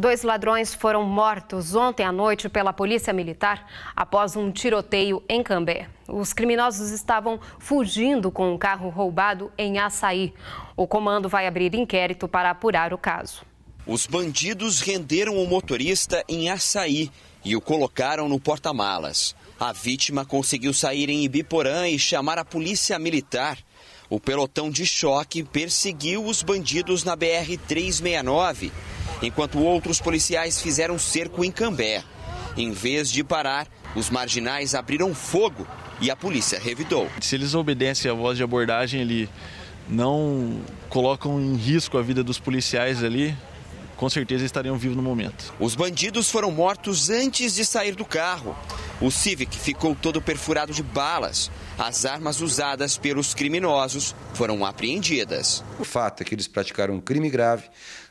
Dois ladrões foram mortos ontem à noite pela Polícia Militar após um tiroteio em Cambé. Os criminosos estavam fugindo com um carro roubado em Açaí. O comando vai abrir inquérito para apurar o caso. Os bandidos renderam o motorista em Açaí e o colocaram no porta-malas. A vítima conseguiu sair em Ibiporã e chamar a Polícia Militar. O pelotão de choque perseguiu os bandidos na BR-369 enquanto outros policiais fizeram cerco em Cambé. Em vez de parar, os marginais abriram fogo e a polícia revidou. Se eles obedecem à voz de abordagem ali, não colocam em risco a vida dos policiais ali, com certeza estariam vivos no momento. Os bandidos foram mortos antes de sair do carro. O Civic ficou todo perfurado de balas. As armas usadas pelos criminosos foram apreendidas. O fato é que eles praticaram um crime grave,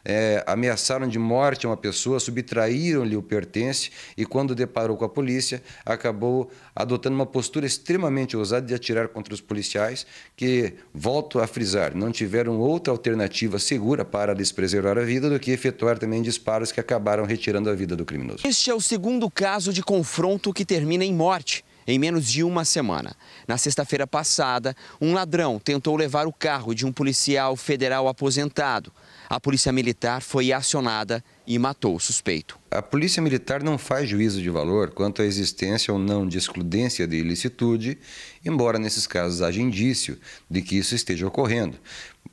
é, ameaçaram de morte uma pessoa, subtraíram-lhe o pertence e, quando deparou com a polícia, acabou adotando uma postura extremamente ousada de atirar contra os policiais, que, volto a frisar, não tiveram outra alternativa segura para lhes preservar a vida do que efetuar também disparos que acabaram retirando a vida do criminoso. Este é o segundo caso de confronto que teve termina em morte em menos de uma semana. Na sexta-feira passada, um ladrão tentou levar o carro de um policial federal aposentado. A polícia militar foi acionada e matou o suspeito. A polícia militar não faz juízo de valor quanto à existência ou não de excludência de ilicitude, embora nesses casos haja indício de que isso esteja ocorrendo.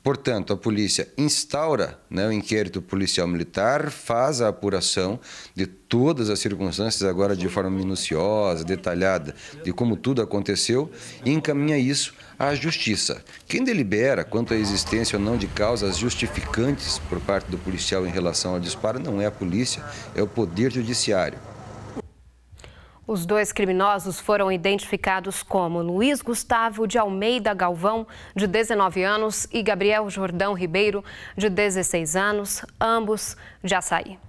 Portanto, a polícia instaura né, o inquérito policial militar, faz a apuração de todas as circunstâncias, agora de forma minuciosa, detalhada, de como tudo aconteceu e encaminha isso à justiça. Quem delibera quanto à existência ou não de causas justificantes por parte do policial em relação ao disparo não é a polícia, é o Poder Judiciário. Os dois criminosos foram identificados como Luiz Gustavo de Almeida Galvão, de 19 anos, e Gabriel Jordão Ribeiro, de 16 anos, ambos de Açaí.